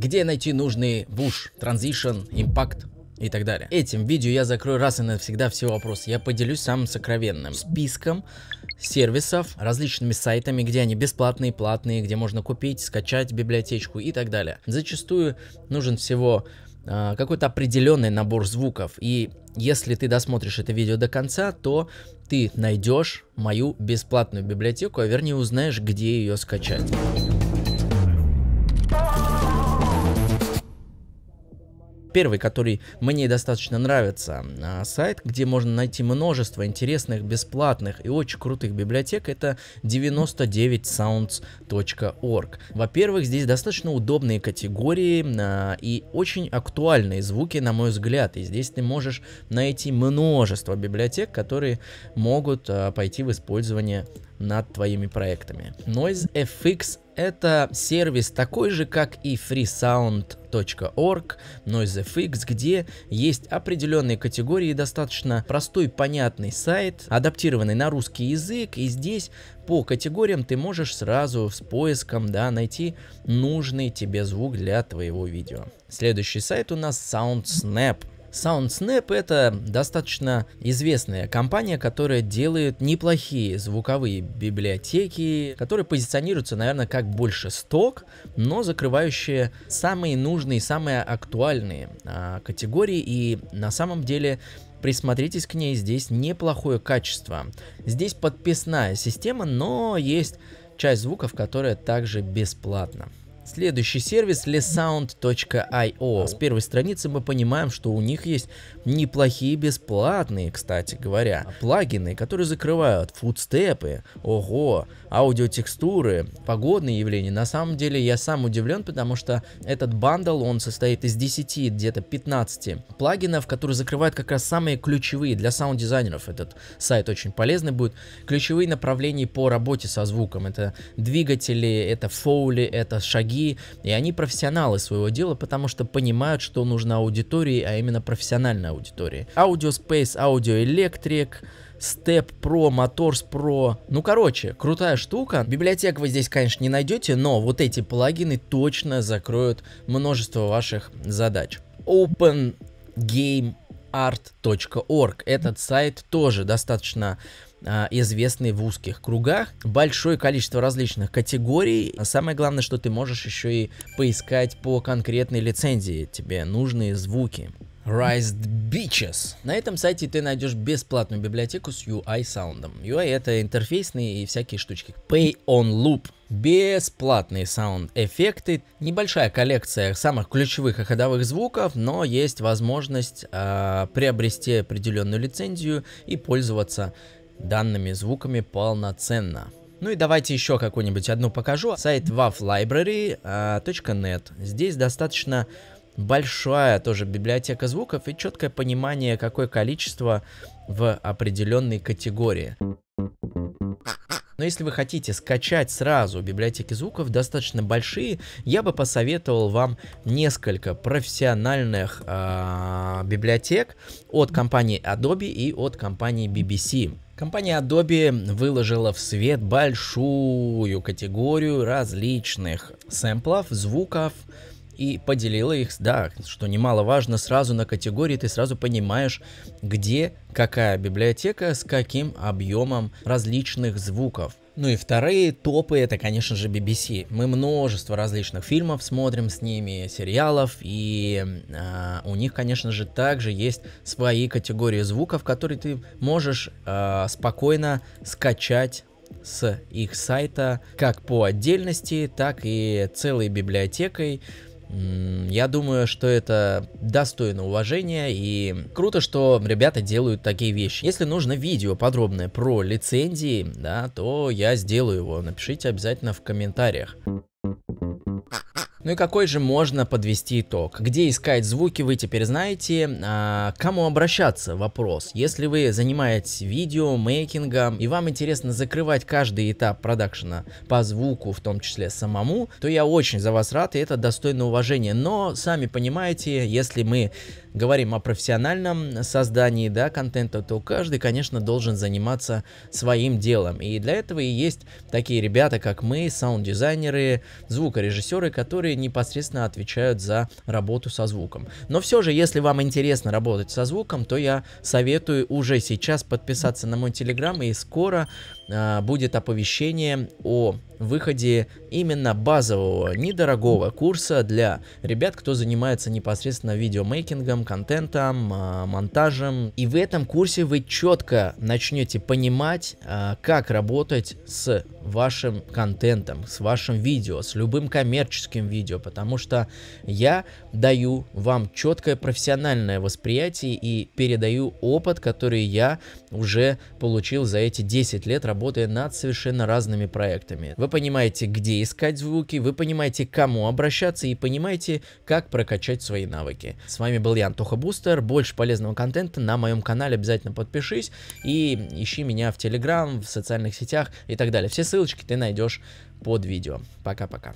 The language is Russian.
где найти нужный буш, транзишн, импакт и так далее. Этим видео я закрою раз и навсегда все вопросы. Я поделюсь самым сокровенным списком сервисов, различными сайтами, где они бесплатные, платные, где можно купить, скачать библиотечку и так далее. Зачастую нужен всего э, какой-то определенный набор звуков. И если ты досмотришь это видео до конца, то ты найдешь мою бесплатную библиотеку, а вернее узнаешь, где ее скачать. Первый, который мне достаточно нравится, а, сайт, где можно найти множество интересных, бесплатных и очень крутых библиотек, это 99sounds.org. Во-первых, здесь достаточно удобные категории а, и очень актуальные звуки, на мой взгляд. И здесь ты можешь найти множество библиотек, которые могут а, пойти в использование над твоими проектами. Noise FX это сервис такой же, как и freesound.org, NoiseFX, где есть определенные категории, достаточно простой, понятный сайт, адаптированный на русский язык, и здесь по категориям ты можешь сразу с поиском да, найти нужный тебе звук для твоего видео. Следующий сайт у нас SoundSnap. SoundSnap это достаточно известная компания, которая делает неплохие звуковые библиотеки, которые позиционируются, наверное, как больше сток, но закрывающие самые нужные, самые актуальные а, категории. И на самом деле присмотритесь к ней, здесь неплохое качество. Здесь подписная система, но есть часть звуков, которая также бесплатна. Следующий сервис lesound.io. С первой страницы мы понимаем, что у них есть неплохие бесплатные, кстати говоря, плагины, которые закрывают фудстепы, ого, аудиотекстуры, погодные явления. На самом деле я сам удивлен, потому что этот бандл, он состоит из 10, где-то 15 плагинов, которые закрывают как раз самые ключевые для саунд-дизайнеров. Этот сайт очень полезный будет. Ключевые направления по работе со звуком. Это двигатели, это фоули, это шаги другие, и они профессионалы своего дела, потому что понимают, что нужно аудитории, а именно профессиональной аудитории. Audio Space, Audio Electric, Step Pro, Motors Pro. Ну, короче, крутая штука. Библиотек вы здесь, конечно, не найдете, но вот эти плагины точно закроют множество ваших задач. Open Game art.org. Этот сайт тоже достаточно а, известный в узких кругах. Большое количество различных категорий. А самое главное, что ты можешь еще и поискать по конкретной лицензии тебе нужные звуки. Rised Beaches. На этом сайте ты найдешь бесплатную библиотеку с UI саундом. UI это интерфейсные и всякие штучки. Pay on Loop. Бесплатные саунд-эффекты, небольшая коллекция самых ключевых и ходовых звуков, но есть возможность э, приобрести определенную лицензию и пользоваться данными звуками полноценно. Ну и давайте еще какую-нибудь одну покажу. Сайт waflibrary.net. А, Здесь достаточно большая тоже библиотека звуков и четкое понимание, какое количество в определенной категории. Но если вы хотите скачать сразу библиотеки звуков, достаточно большие, я бы посоветовал вам несколько профессиональных э, библиотек от компании Adobe и от компании BBC. Компания Adobe выложила в свет большую категорию различных сэмплов, звуков, и поделила их, да, что немаловажно, сразу на категории ты сразу понимаешь, где какая библиотека с каким объемом различных звуков. Ну и вторые топы это, конечно же, BBC. Мы множество различных фильмов смотрим с ними, сериалов, и э, у них, конечно же, также есть свои категории звуков, которые ты можешь э, спокойно скачать с их сайта как по отдельности, так и целой библиотекой. Я думаю, что это достойно уважения и круто, что ребята делают такие вещи. Если нужно видео подробное про лицензии, да, то я сделаю его. Напишите обязательно в комментариях. Ну и какой же можно подвести итог? Где искать звуки вы теперь знаете, а, кому обращаться вопрос. Если вы занимаетесь видео, мейкингом и вам интересно закрывать каждый этап продакшена по звуку, в том числе самому, то я очень за вас рад и это достойно уважения. Но сами понимаете, если мы говорим о профессиональном создании да, контента, то каждый, конечно, должен заниматься своим делом. И для этого и есть такие ребята, как мы, саунд-дизайнеры, звукорежиссеры, которые которые непосредственно отвечают за работу со звуком. Но все же, если вам интересно работать со звуком, то я советую уже сейчас подписаться на мой телеграм и скоро а, будет оповещение о выходе именно базового, недорогого курса для ребят, кто занимается непосредственно видеомейкингом, контентом, а, монтажем. И в этом курсе вы четко начнете понимать, а, как работать с вашим контентом, с вашим видео, с любым коммерческим видео, потому что я даю вам четкое профессиональное восприятие и передаю опыт, который я уже получил за эти 10 лет работы работая над совершенно разными проектами. Вы понимаете, где искать звуки, вы понимаете, кому обращаться и понимаете, как прокачать свои навыки. С вами был я, Антоха Бустер. Больше полезного контента на моем канале обязательно подпишись и ищи меня в Телеграм, в социальных сетях и так далее. Все ссылочки ты найдешь под видео. Пока-пока.